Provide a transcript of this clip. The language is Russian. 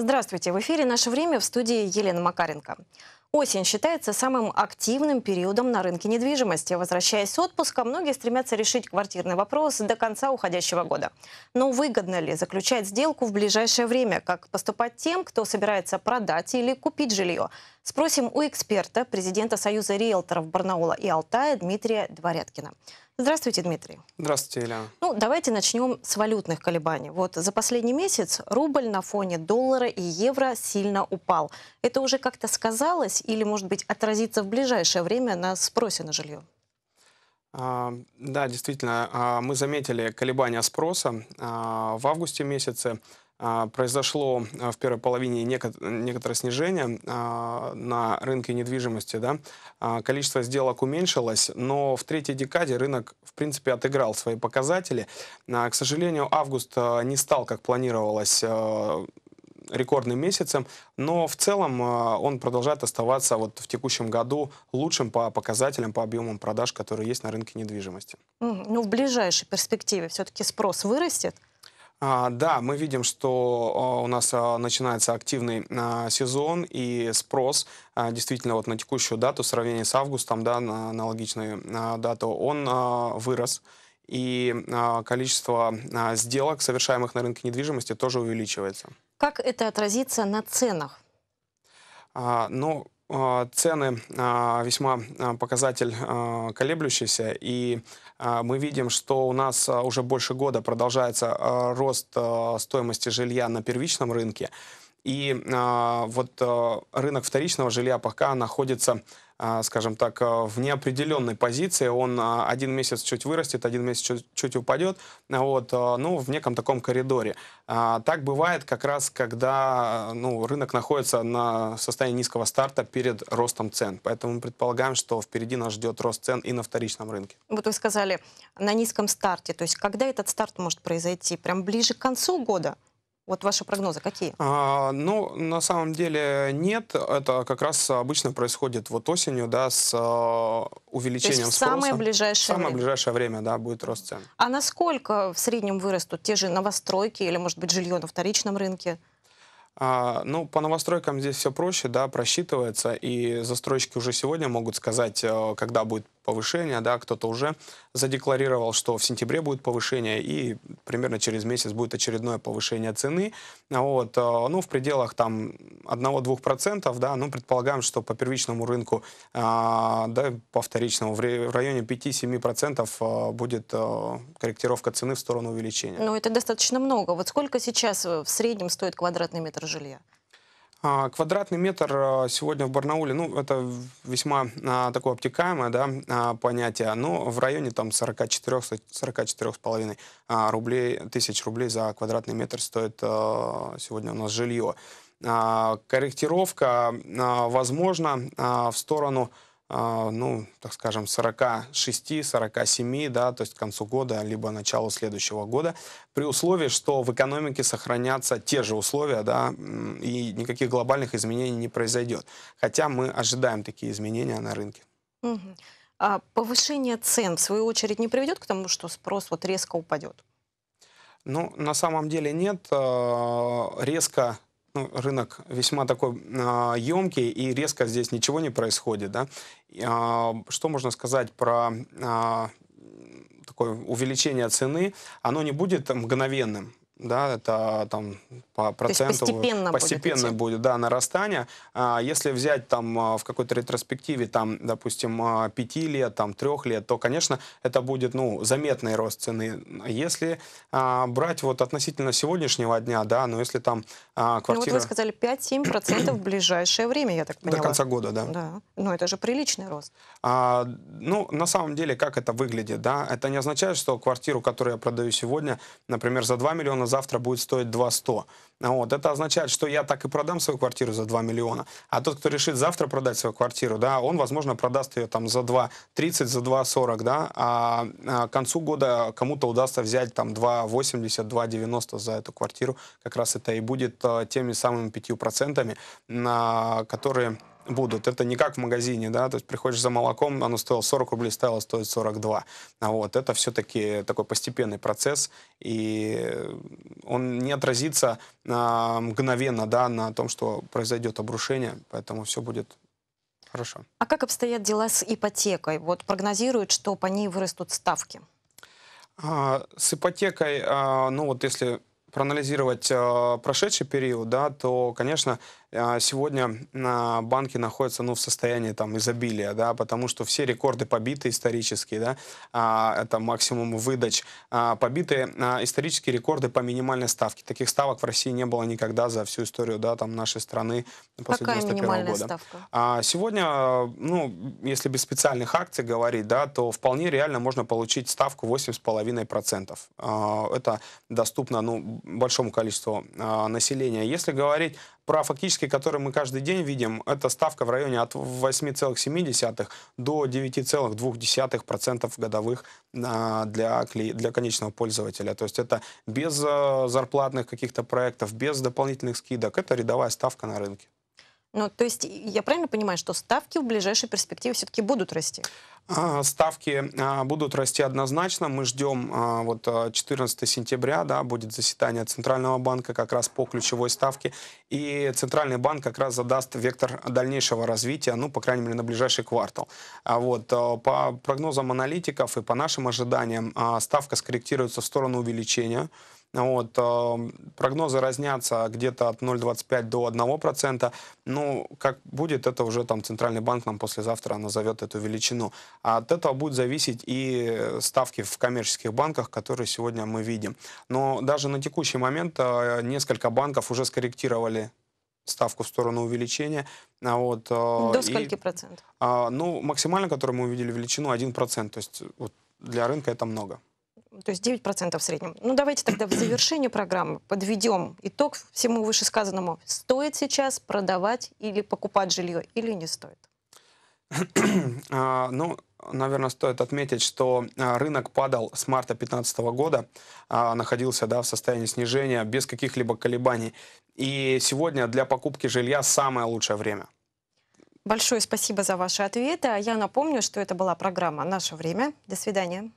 Здравствуйте. В эфире «Наше время» в студии Елена Макаренко. Осень считается самым активным периодом на рынке недвижимости. Возвращаясь с отпуска, многие стремятся решить квартирный вопрос до конца уходящего года. Но выгодно ли заключать сделку в ближайшее время? Как поступать тем, кто собирается продать или купить жилье? Спросим у эксперта, президента Союза риэлторов Барнаула и Алтая Дмитрия Дворяткина. Здравствуйте, Дмитрий. Здравствуйте, Елена. Ну, давайте начнем с валютных колебаний. Вот за последний месяц рубль на фоне доллара и евро сильно упал. Это уже как-то сказалось или, может быть, отразится в ближайшее время на спросе на жилье? А, да, действительно, а, мы заметили колебания спроса. А, в августе месяце произошло в первой половине некоторое снижение на рынке недвижимости. Да? Количество сделок уменьшилось, но в третьей декаде рынок, в принципе, отыграл свои показатели. К сожалению, август не стал, как планировалось, рекордным месяцем, но в целом э, он продолжает оставаться вот в текущем году лучшим по показателям, по объемам продаж, которые есть на рынке недвижимости. Ну, в ближайшей перспективе все-таки спрос вырастет? А, да, мы видим, что э, у нас э, начинается активный сезон и спрос действительно вот на текущую дату в сравнении с августом, да, на аналогичную дату, он вырос и количество сделок, совершаемых на рынке недвижимости, тоже увеличивается. Как это отразится на ценах? А, ну, а, цены а, весьма а, показатель колеблющийся, и мы видим, что у нас уже больше года продолжается рост стоимости жилья на первичном рынке, и вот рынок вторичного жилья пока находится а, скажем так, а, в неопределенной позиции. Он а, один месяц чуть вырастет, один месяц чуть, чуть упадет, вот, ну, в неком таком коридоре. Так бывает как раз, когда ну, рынок находится на состоянии низкого старта перед ростом цен. Поэтому мы предполагаем, что впереди нас ждет рост цен и на вторичном рынке. Вот вы сказали, на низком старте. То есть когда этот старт может произойти? Прям ближе к концу года? Вот ваши прогнозы какие? А, ну, на самом деле нет. Это как раз обычно происходит вот осенью, да, с а, увеличением То есть в спроса. самое ближайшее самое время? ближайшее время, да, будет рост цен. А насколько в среднем вырастут те же новостройки или, может быть, жилье на вторичном рынке? А, ну, по новостройкам здесь все проще, да, просчитывается, и застройщики уже сегодня могут сказать, а, когда будет повышения, да, кто-то уже задекларировал, что в сентябре будет повышение, и примерно через месяц будет очередное повышение цены, вот, э, ну, в пределах там 1-2%, да, ну, предполагаем, что по первичному рынку, э, да, по вторичному, в районе 5-7% э, будет корректировка цены в сторону увеличения. Ну, это достаточно много. Вот сколько сейчас в среднем стоит квадратный метр жилья? А, квадратный метр а, сегодня в Барнауле, ну, это весьма а, такое обтекаемое да, а, понятие, но в районе там 44-44,5 а, рублей, тысяч рублей за квадратный метр стоит а, сегодня у нас жилье. А, корректировка, а, возможно, а, в сторону а, ну, так скажем, 46-47, да, то есть к концу года, либо началу следующего года, при условии, что в экономике сохранятся те же условия, да, и никаких глобальных изменений не произойдет. Хотя мы ожидаем такие изменения на рынке. А повышение цен, в свою очередь, не приведет к тому, что спрос вот резко упадет? Ну, на самом деле нет. А, резко ну, рынок весьма такой а, емкий, и резко здесь ничего не происходит. Да? А, что можно сказать про а, такое увеличение цены? Оно не будет мгновенным да, это там по проценту постепенно, постепенно будет, будет, да, нарастание. А, если взять там а, в какой-то ретроспективе, там, допустим, 5 а, лет, там, 3 лет, то, конечно, это будет, ну, заметный рост цены. Если брать вот относительно сегодняшнего дня, да, но ну, если там квартира... Ну, вот вы сказали 5-7% в ближайшее время, я так понимаю До конца года, да. Да, но ну, это же приличный рост. А, ну, на самом деле, как это выглядит, да, это не означает, что квартиру, которую я продаю сегодня, например, за 2 миллиона завтра будет стоить 2 100. Вот. Это означает, что я так и продам свою квартиру за 2 миллиона. А тот, кто решит завтра продать свою квартиру, да, он, возможно, продаст ее там за 2,30, за 2,40, да, а, а, к концу года кому-то удастся взять там 2,80, 2,90 за эту квартиру. Как раз это и будет э, теми самыми 5%, на которые будут. Это не как в магазине, да, то есть приходишь за молоком, оно стоило 40 рублей, стало стоить 42. А вот это все-таки такой постепенный процесс, и он не отразится а, мгновенно, да, на том, что произойдет обрушение, поэтому все будет хорошо. А как обстоят дела с ипотекой? Вот прогнозируют, что по ней вырастут ставки. А, с ипотекой, а, ну вот если проанализировать э, прошедший период, да, то, конечно, а, сегодня банки находятся ну, в состоянии там, изобилия, да, потому что все рекорды побиты исторические, да, а, это максимум выдач, а, побиты исторические рекорды по минимальной ставке. Таких ставок в России не было никогда за всю историю да, там, нашей страны после Какая 91 года. Ставка? сегодня, ну, если без специальных акций говорить, да, то вполне реально можно получить ставку 8,5%. А, это доступно ну, большому количеству населения. Если говорить про фактически, который мы каждый день видим, это ставка в районе от 8,7 до 9,2% годовых а, для, для конечного пользователя. То есть это без а, зарплатных каких-то проектов, без дополнительных скидок, это рядовая ставка на рынке. Ну, то есть я правильно понимаю, что ставки в ближайшей перспективе все-таки будут расти? А, ставки а, будут расти однозначно. Мы ждем а, вот 14 сентября, да, будет заседание Центрального банка как раз по ключевой ставке. И Центральный банк как раз задаст вектор дальнейшего развития, ну, по крайней мере, на ближайший квартал. А вот по прогнозам аналитиков и по нашим ожиданиям ставка скорректируется в сторону увеличения. Вот, прогнозы разнятся где-то от 0,25 до 1%. Ну, как будет, это уже там Центральный банк нам послезавтра назовет эту величину. А от этого будет зависеть и э, ставки в коммерческих банках, которые сегодня мы видим. Но даже на текущий момент э, несколько банков уже скорректировали ставку в сторону увеличения. А вот, э, До скольки и, процентов? А, ну, максимально, который мы увидели величину, 1%. То есть вот, для рынка это много то есть 9% в среднем. Ну, давайте тогда в завершении программы подведем итог всему вышесказанному. Стоит сейчас продавать или покупать жилье, или не стоит? А, ну, наверное, стоит отметить, что а, рынок падал с марта 2015 года, а, находился да, в состоянии снижения без каких-либо колебаний. И сегодня для покупки жилья самое лучшее время. Большое спасибо за ваши ответы. Я напомню, что это была программа «Наше время». До свидания.